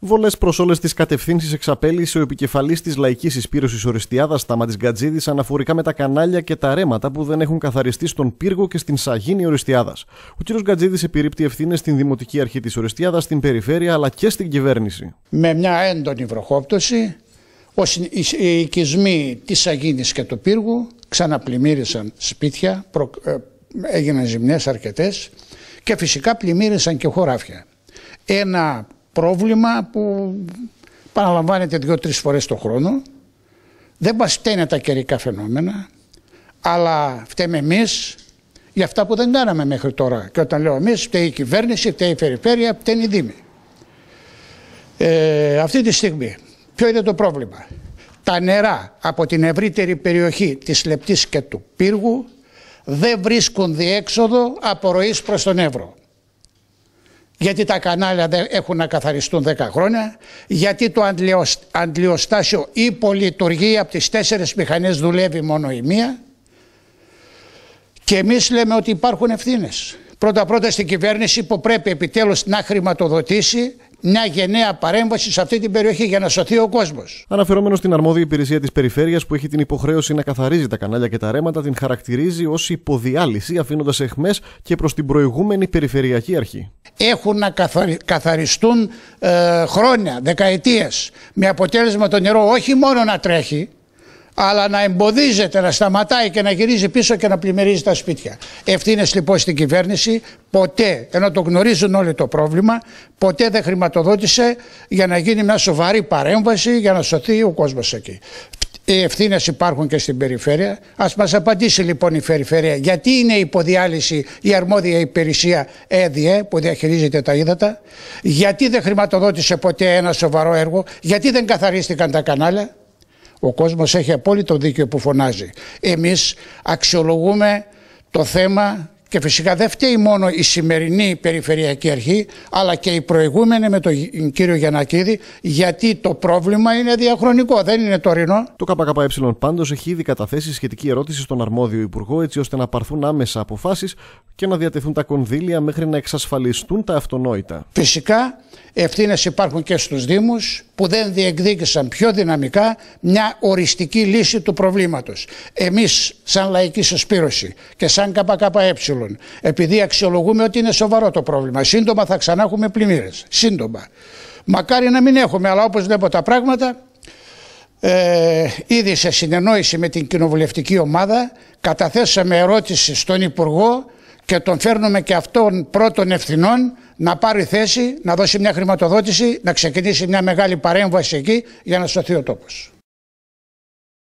Βολές προς όλες τις κατευθύνσεις εξαπέλυσε ο επικεφαλής της λαϊκής Ισπήρωση Οριστιάδας Σταμάτης Γκατζίδης αναφορικά με τα κανάλια και τα ρέματα που δεν έχουν καθαριστεί στον πύργο και στην σαγίνη Οριστιάδας. Ο κ. Γκατζίδης επιρρύπτει ευθύνες στην δημοτική αρχή της Οριστιάδας, στην περιφέρεια αλλά και στην κυβέρνηση. Με μια έντονη βροχόπτωση, οι οικισμοί της σαγίνη και του πύργου ξαναπλημμύρισαν σπίτια, προ... Ε, έγιναν ζημιές αρκετές και φυσικά πλημμύρισαν και χωράφια. Ένα πρόβλημα που παραλαμβάνεται δύο-τρει φορές το χρόνο. Δεν μας φταίνε τα καιρικά φαινόμενα, αλλά φταίμε εμείς για αυτά που δεν κάναμε μέχρι τώρα. Και όταν λέω εμείς φταίει η κυβέρνηση, φταίει η περιφέρεια, φταίνει η Δήμη. Ε, αυτή τη στιγμή, ποιο είναι το πρόβλημα. Τα νερά από την ευρύτερη περιοχή της Λεπτής και του Πύργου δεν βρίσκουν διέξοδο από ροής προς τον Εύρο γιατί τα κανάλια δεν έχουν να καθαριστούν 10 χρόνια, γιατί το αντλιοστάσιο υπολειτουργεί από τις τέσσερις μηχανές δουλεύει μόνο η μία και εμείς λέμε ότι υπάρχουν ευθύνες. Πρώτα-πρώτα στην κυβέρνηση που πρέπει επιτέλους να χρηματοδοτήσει μια γενναία παρέμβαση σε αυτή την περιοχή για να σωθεί ο κόσμος. Αναφερόμενος στην αρμόδια υπηρεσία της περιφέρειας που έχει την υποχρέωση να καθαρίζει τα κανάλια και τα ρέματα, την χαρακτηρίζει ως υποδιάλυση, αφήνοντας εχμές και προς την προηγούμενη περιφερειακή αρχή έχουν να καθαριστούν ε, χρόνια, δεκαετίες με αποτέλεσμα το νερό όχι μόνο να τρέχει αλλά να εμποδίζεται, να σταματάει και να γυρίζει πίσω και να πλημμυρίζει τα σπίτια. Ευθύνες λοιπόν στην κυβέρνηση, ποτέ, ενώ το γνωρίζουν όλοι το πρόβλημα, ποτέ δεν χρηματοδότησε για να γίνει μια σοβαρή παρέμβαση για να σωθεί ο κόσμος εκεί. Οι ευθύνες υπάρχουν και στην περιφέρεια. Ας μας απαντήσει λοιπόν η περιφέρεια, γιατί είναι υποδιάλυση η αρμόδια υπηρεσία ΕΔΙΕ που διαχειρίζεται τα ύδατα, γιατί δεν χρηματοδότησε ποτέ ένα σοβαρό έργο, γιατί δεν καθαρίστηκαν τα κανάλια. Ο κόσμος έχει απόλυτο δίκιο που φωνάζει. Εμείς αξιολογούμε το θέμα και φυσικά δεν φταίει μόνο η σημερινή Περιφερειακή Αρχή, αλλά και η προηγούμενη με τον κύριο Γιανακίδη, γιατί το πρόβλημα είναι διαχρονικό, δεν είναι τωρινό. Το ΚΚΕ πάντως έχει ήδη καταθέσει σχετική ερώτηση στον αρμόδιο Υπουργό, έτσι ώστε να πάρθουν άμεσα αποφάσεις και να διατεθούν τα κονδύλια μέχρι να εξασφαλιστούν τα αυτονόητα. Φυσικά ευθύνες υπάρχουν και στους Δήμους που δεν διεκδίκησαν πιο δυναμικά μια οριστική λύση του προβλήματος. Εμείς σαν λαϊκή συσπήρωση και σαν ΚΚΕ επειδή αξιολογούμε ότι είναι σοβαρό το πρόβλημα σύντομα θα ξανά έχουμε πλημμύρες. Σύντομα. Μακάρι να μην έχουμε αλλά όπως βλέπω τα πράγματα ε, ήδη σε συνεννόηση με την κοινοβουλευτική ομάδα καταθέσαμε ερώτηση στον Υπουργό και τον φέρνουμε και αυτόν πρώτων ευθυνών να πάρει θέση, να δώσει μια χρηματοδότηση, να ξεκινήσει μια μεγάλη παρέμβαση εκεί για να σωθεί ο τόπος.